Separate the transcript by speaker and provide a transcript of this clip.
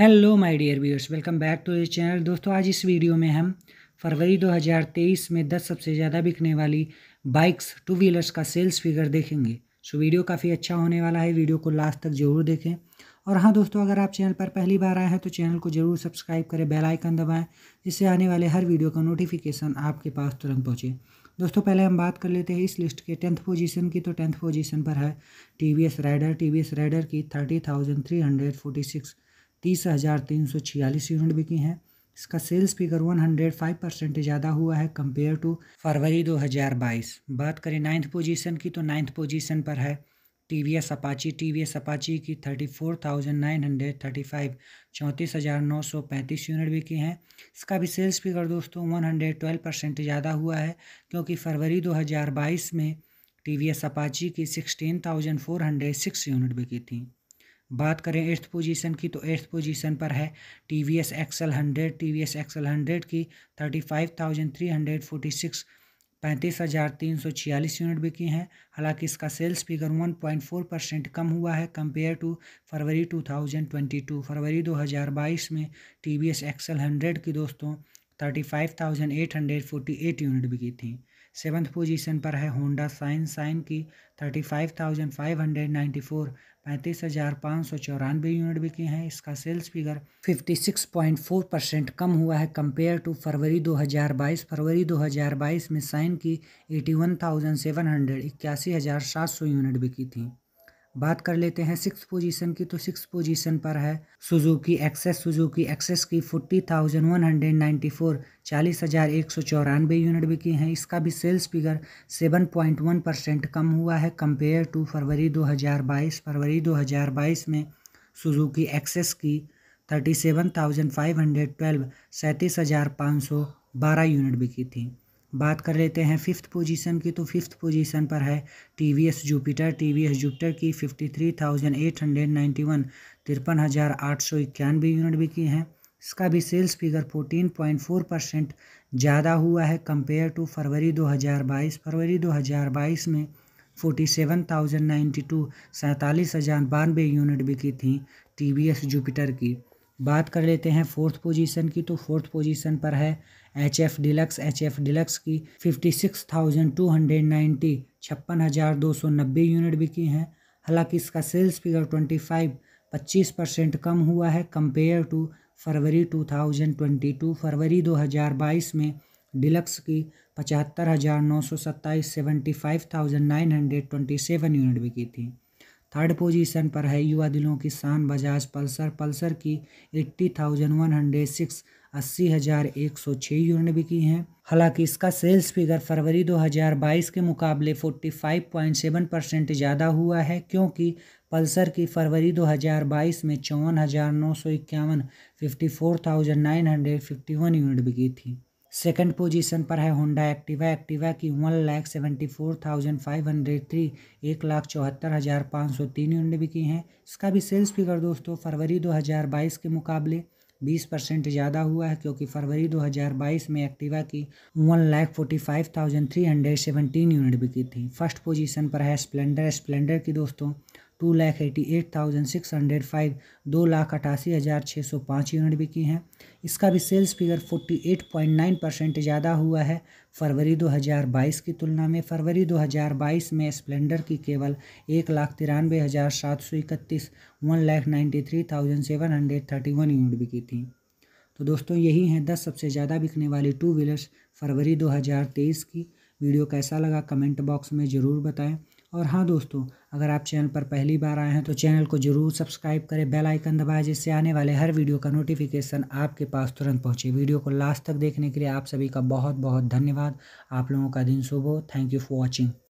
Speaker 1: hello my dear viewers welcome back to this channel दोस्तों आज इस वीडियो में हम फरवरी 2023 में 10 सबसे ज़्यादा बिकने वाली बाइक्स टू व्हीलर्स का सेल्स फिगर देखेंगे सो वीडियो काफ़ी अच्छा होने वाला है वीडियो को लास्ट तक ज़रूर देखें और हाँ दोस्तों अगर आप चैनल पर पहली बार आए हैं तो चैनल को ज़रूर सब्सक्राइब करें बेल आइकन दबाएं जिससे आने वाले हर वीडियो का नोटिफिकेशन आपके पास तुरंत पहुँचे दोस्तों पहले हम बात कर लेते हैं इस लिस्ट के टेंथ पोजीशन की तो टेंथ पोजीशन पर है T V S rider T V S rider की thirty thousand three hundred forty six तीस हज़ार तीन सौ छियालीस यूनिट बिकी हैं इसका sales figure one hundred five percent ज़्यादा हुआ है कंपेयर टू फरवरी दो हज़ार बाईस बात करें नाइन्थ पोजीशन की तो नाइन्थ पोजीशन पर है T V S Apache T V S Apache की thirty four thousand nine hundred thirty five चौंतीस हज़ार नौ सौ पैंतीस यूनिट बिकी हैं इसका भी सेल्स फिगर दोस्तों वन हंड्रेड ट्वेल्व परसेंट ज़्यादा हुआ है क्योंकि फरवरी दो हज़ार बाईस में टी वी एस अपाची की sixteen thousand four hundred six unit बिकी थी बात करें एट्थ पोजीशन की तो एट्थ पोजीशन पर है T V S XL hundred T V S XL hundred की thirty five thousand three hundred forty six पैंतीस हज़ार तीन सौ छियालीस यूनिट बिकी हैं हालांकि इसका sales figure one point four percent कम हुआ है compare to February two thousand twenty two फरवरी दो हज़ार बाईस में T V S XL hundred की दोस्तों thirty five thousand eight hundred forty eight unit बिकी थी सेवन्थ पोजीशन पर है होंडा साइन साइन की thirty five thousand five hundred ninety four पैंतीस हज़ार पाँच सौ चौरानवे यूनिट बिके हैं इसका सेल्स फिगर 56.4 परसेंट कम हुआ है कंपेयर टू फरवरी 2022 फरवरी 2022 में साइन की eighty one thousand seven hundred इक्यासी हज़ार सात सौ यूनिट बिकी थी बात कर लेते हैं सिक्स पोजीशन की तो सिक्स पोजीशन पर है सुजुकी एक्सेस सुजुकी एक्सेस की forty thousand one hundred ninety four चालीस हज़ार एक सौ चौरानवे यूनिट बिकी हैं इसका भी sales figure seven point one percent कम हुआ है कंपेयर टू फरवरी दो हज़ार बाईस फरवरी दो हज़ार बाईस में सुजुकी एक्सेस की thirty seven thousand five hundred twelve सैंतीस हज़ार पाँच सौ बारह यूनिट बिकी थी बात कर लेते हैं फिफ्थ पोजीशन की तो फिफ्थ पोजीशन पर है T V S Jupiter T V S Jupiter की fifty three thousand eight hundred ninety one तिरपन हज़ार आठ सौ इक्यानवे यूनिट बिकी हैं इसका भी sales figure fourteen point four percent ज़्यादा हुआ है कंपेयर टू फरवरी दो हज़ार बाईस फरवरी दो हज़ार बाईस में forty seven thousand ninety two सैंतालीस हज़ार बानवे यूनिट बिकी थी टी वी एस जुपिटर की बात कर लेते हैं फोर्थ पोजीशन की तो फोर्थ पोजीशन पर है H F Deluxe H F Deluxe की fifty six thousand two hundred ninety छप्पन हज़ार दो सौ नब्बे यूनिट बिकी हैं हालांकि इसका सेल्स फिगर ट्वेंटी फाइव पच्चीस परसेंट कम हुआ है compare to February two thousand twenty two फरवरी दो हज़ार बाईस में डिलक्स की पचहत्तर हज़ार नौ सौ सत्ताईस seventy five thousand nine hundred twenty seven unit बिकी थी थर्ड पोजीशन पर है युवा दिलों की शान बजाज पल्सर पल्सर की eighty thousand one hundred six अस्सी हज़ार एक सौ छः यूनिट बिकी हैं हालांकि इसका सेल्स फिगर फरवरी 2022 के मुकाबले 45.7 परसेंट ज़्यादा हुआ है क्योंकि पल्सर की फरवरी 2022 में चौवन हज़ार नौ सौ इक्यावन fifty four thousand nine hundred fifty one unit बिकी थी सेकंड पोजीशन पर है होंडा एक्टिवा एक्टिवा की one lakh seventy four thousand five hundred three एक लाख चौहत्तर हज़ार पाँच सौ तीन यूनिट बिकी हैं इसका भी सेल्स फिगर दोस्तों फरवरी दो हज़ार बाईस के मुकाबले बीस परसेंट ज़्यादा हुआ है क्योंकि फरवरी दो हज़ार बाईस में एक्टिवा की one lakh forty five thousand three hundred seventeen unit बिकी थी फर्स्ट पोजीशन पर है स्प्लेंडर स्प्लेंडर की दोस्तों two lakh eighty eight thousand six hundred five दो लाख अठासी हज़ार छः सौ पाँच यूनिट बिकी हैं इसका भी sales figure forty eight point nine percent ज़्यादा हुआ है फरवरी दो हज़ार बाईस की तुलना में फरवरी दो हज़ार बाईस में स्प्लेंडर की केवल एक लाख तिरानवे हज़ार सात सौ इकतीस one lakh ninety three thousand seven hundred thirty one unit बिकी थी तो दोस्तों यही हैं दस सबसे ज़्यादा बिकने वाली टू व्हीलर्स फरवरी दो हज़ार तेईस की वीडियो कैसा लगा कमेंट बॉक्स में ज़रूर बताएं और हाँ दोस्तों अगर आप चैनल पर पहली बार आए हैं तो चैनल को जरूर सब्सक्राइब करें बेल आइकन दबाएं जिससे आने वाले हर वीडियो का नोटिफिकेशन आपके पास तुरंत पहुंचे वीडियो को लास्ट तक देखने के लिए आप सभी का बहुत बहुत धन्यवाद आप लोगों का दिन शुभ हो थैंक यू फॉर वॉचिंग